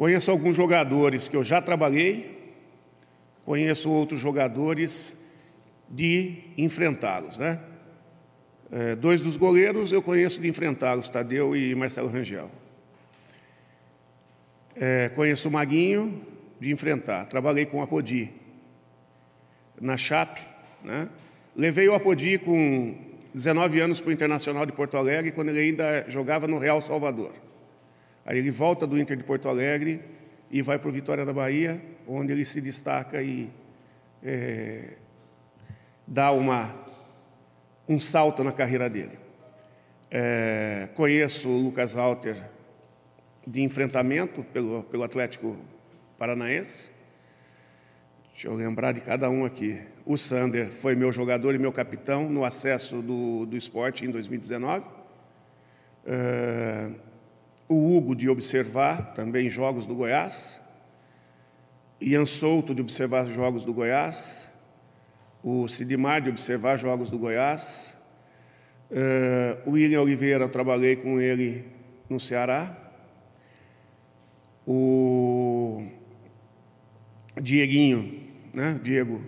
Conheço alguns jogadores que eu já trabalhei, conheço outros jogadores de enfrentá-los, né? É, dois dos goleiros eu conheço de enfrentá-los, Tadeu e Marcelo Rangel. É, conheço o Maguinho de enfrentar. Trabalhei com o Apodi na Chape. Né? Levei o Apodi com 19 anos para o Internacional de Porto Alegre, quando ele ainda jogava no Real Salvador. Aí ele volta do Inter de Porto Alegre e vai para o Vitória da Bahia, onde ele se destaca e é, dá uma, um salto na carreira dele. É, conheço o Lucas Walter de enfrentamento pelo, pelo Atlético Paranaense. Deixa eu lembrar de cada um aqui. O Sander foi meu jogador e meu capitão no acesso do, do esporte em 2019. É, o Hugo de observar também jogos do Goiás, Ian Souto de observar jogos do Goiás, o Sidimar de observar jogos do Goiás, uh, William Oliveira, trabalhei com ele no Ceará, o Dieguinho, né, Diego,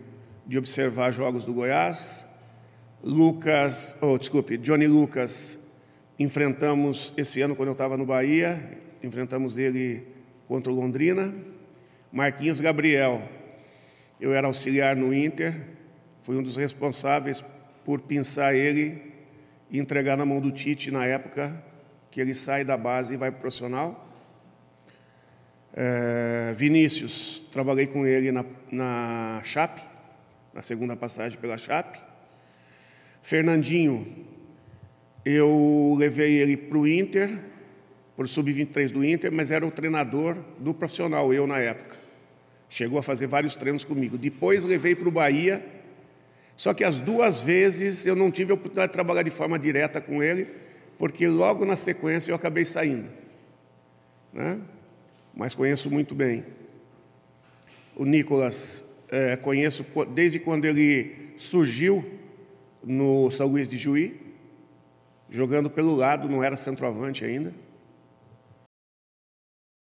de observar jogos do Goiás, Lucas, oh, desculpe, Johnny Lucas, Enfrentamos esse ano, quando eu estava no Bahia, enfrentamos ele contra o Londrina. Marquinhos Gabriel, eu era auxiliar no Inter, fui um dos responsáveis por pinçar ele e entregar na mão do Tite na época que ele sai da base e vai para o profissional. É, Vinícius, trabalhei com ele na, na Chape, na segunda passagem pela Chape. Fernandinho, eu levei ele para o Inter, para o Sub-23 do Inter, mas era o treinador do profissional, eu na época. Chegou a fazer vários treinos comigo. Depois levei para o Bahia, só que as duas vezes eu não tive a oportunidade de trabalhar de forma direta com ele, porque logo na sequência eu acabei saindo. Né? Mas conheço muito bem. O Nicolas é, conheço desde quando ele surgiu no São Luís de Juí, jogando pelo lado, não era centroavante ainda.